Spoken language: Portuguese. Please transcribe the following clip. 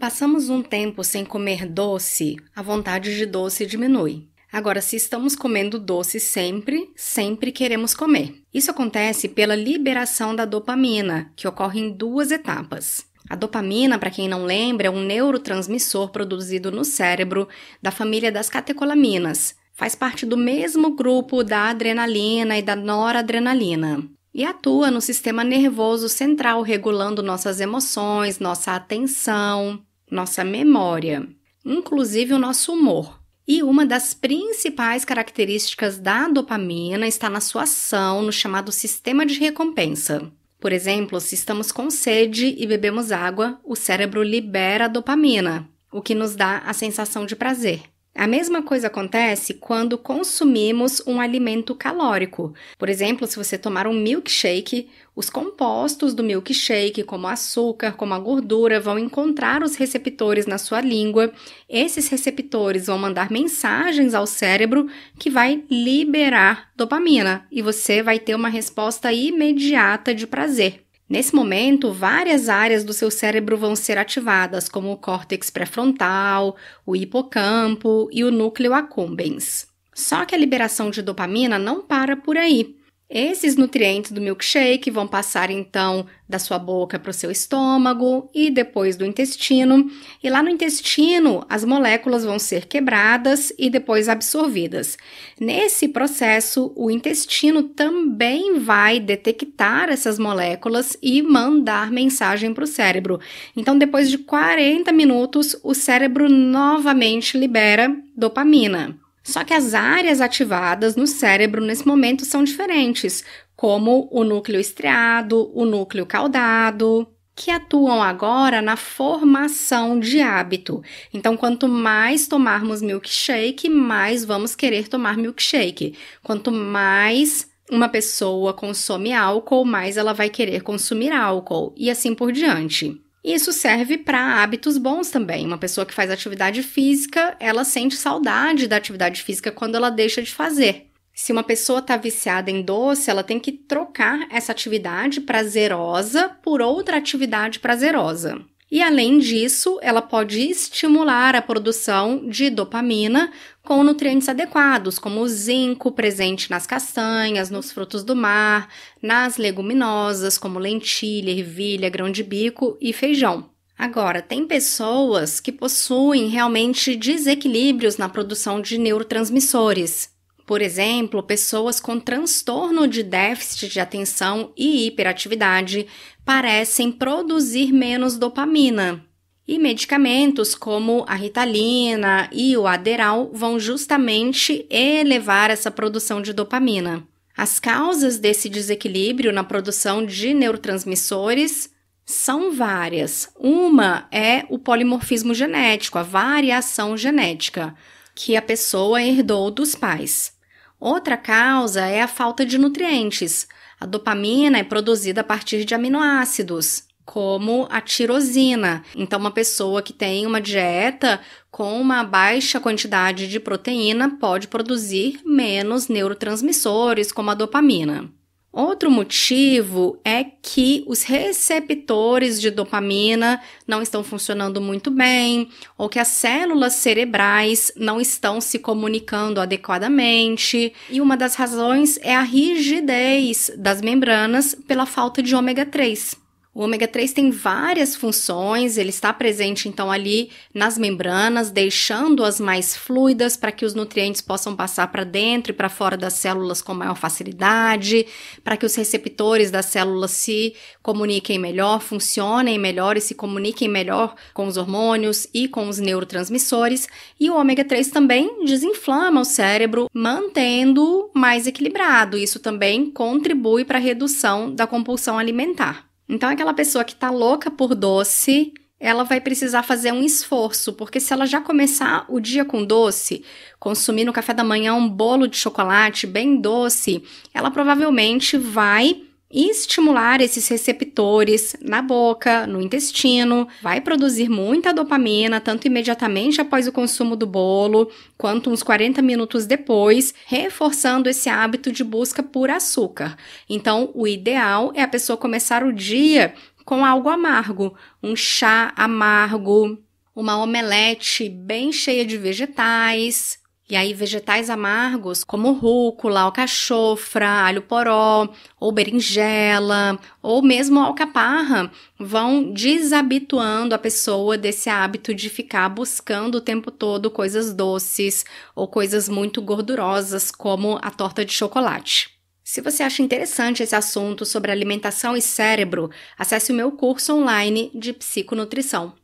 passamos um tempo sem comer doce, a vontade de doce diminui. Agora, se estamos comendo doce sempre, sempre queremos comer. Isso acontece pela liberação da dopamina, que ocorre em duas etapas. A dopamina, para quem não lembra, é um neurotransmissor produzido no cérebro da família das catecolaminas. Faz parte do mesmo grupo da adrenalina e da noradrenalina e atua no sistema nervoso central, regulando nossas emoções, nossa atenção nossa memória, inclusive o nosso humor. E uma das principais características da dopamina está na sua ação no chamado sistema de recompensa. Por exemplo, se estamos com sede e bebemos água, o cérebro libera dopamina, o que nos dá a sensação de prazer. A mesma coisa acontece quando consumimos um alimento calórico. Por exemplo, se você tomar um milkshake, os compostos do milkshake, como açúcar, como a gordura, vão encontrar os receptores na sua língua. Esses receptores vão mandar mensagens ao cérebro que vai liberar dopamina e você vai ter uma resposta imediata de prazer. Nesse momento, várias áreas do seu cérebro vão ser ativadas, como o córtex pré-frontal, o hipocampo e o núcleo accumbens. Só que a liberação de dopamina não para por aí. Esses nutrientes do milkshake vão passar então da sua boca para o seu estômago e depois do intestino. E lá no intestino, as moléculas vão ser quebradas e depois absorvidas. Nesse processo, o intestino também vai detectar essas moléculas e mandar mensagem para o cérebro. Então, depois de 40 minutos, o cérebro novamente libera dopamina. Só que as áreas ativadas no cérebro nesse momento são diferentes, como o núcleo estriado, o núcleo caudado, que atuam agora na formação de hábito. Então, quanto mais tomarmos milkshake, mais vamos querer tomar milkshake. Quanto mais uma pessoa consome álcool, mais ela vai querer consumir álcool, e assim por diante isso serve para hábitos bons também. Uma pessoa que faz atividade física, ela sente saudade da atividade física quando ela deixa de fazer. Se uma pessoa está viciada em doce, ela tem que trocar essa atividade prazerosa por outra atividade prazerosa. E além disso, ela pode estimular a produção de dopamina com nutrientes adequados, como o zinco presente nas castanhas, nos frutos do mar, nas leguminosas, como lentilha, ervilha, grão de bico e feijão. Agora, tem pessoas que possuem realmente desequilíbrios na produção de neurotransmissores, por exemplo, pessoas com transtorno de déficit de atenção e hiperatividade parecem produzir menos dopamina. E medicamentos como a ritalina e o aderal vão justamente elevar essa produção de dopamina. As causas desse desequilíbrio na produção de neurotransmissores são várias. Uma é o polimorfismo genético, a variação genética, que a pessoa herdou dos pais. Outra causa é a falta de nutrientes. A dopamina é produzida a partir de aminoácidos, como a tirosina. Então, uma pessoa que tem uma dieta com uma baixa quantidade de proteína pode produzir menos neurotransmissores, como a dopamina. Outro motivo é que os receptores de dopamina não estão funcionando muito bem, ou que as células cerebrais não estão se comunicando adequadamente, e uma das razões é a rigidez das membranas pela falta de ômega 3. O ômega 3 tem várias funções, ele está presente então ali nas membranas, deixando-as mais fluidas para que os nutrientes possam passar para dentro e para fora das células com maior facilidade, para que os receptores das células se comuniquem melhor, funcionem melhor e se comuniquem melhor com os hormônios e com os neurotransmissores. E o ômega 3 também desinflama o cérebro, mantendo mais equilibrado. Isso também contribui para a redução da compulsão alimentar. Então, aquela pessoa que tá louca por doce, ela vai precisar fazer um esforço, porque se ela já começar o dia com doce, consumir no café da manhã um bolo de chocolate bem doce, ela provavelmente vai e estimular esses receptores na boca, no intestino, vai produzir muita dopamina, tanto imediatamente após o consumo do bolo, quanto uns 40 minutos depois, reforçando esse hábito de busca por açúcar. Então, o ideal é a pessoa começar o dia com algo amargo, um chá amargo, uma omelete bem cheia de vegetais, e aí, vegetais amargos como rúcula, alcachofra, alho poró, ou berinjela, ou mesmo alcaparra, vão desabituando a pessoa desse hábito de ficar buscando o tempo todo coisas doces ou coisas muito gordurosas, como a torta de chocolate. Se você acha interessante esse assunto sobre alimentação e cérebro, acesse o meu curso online de psiconutrição.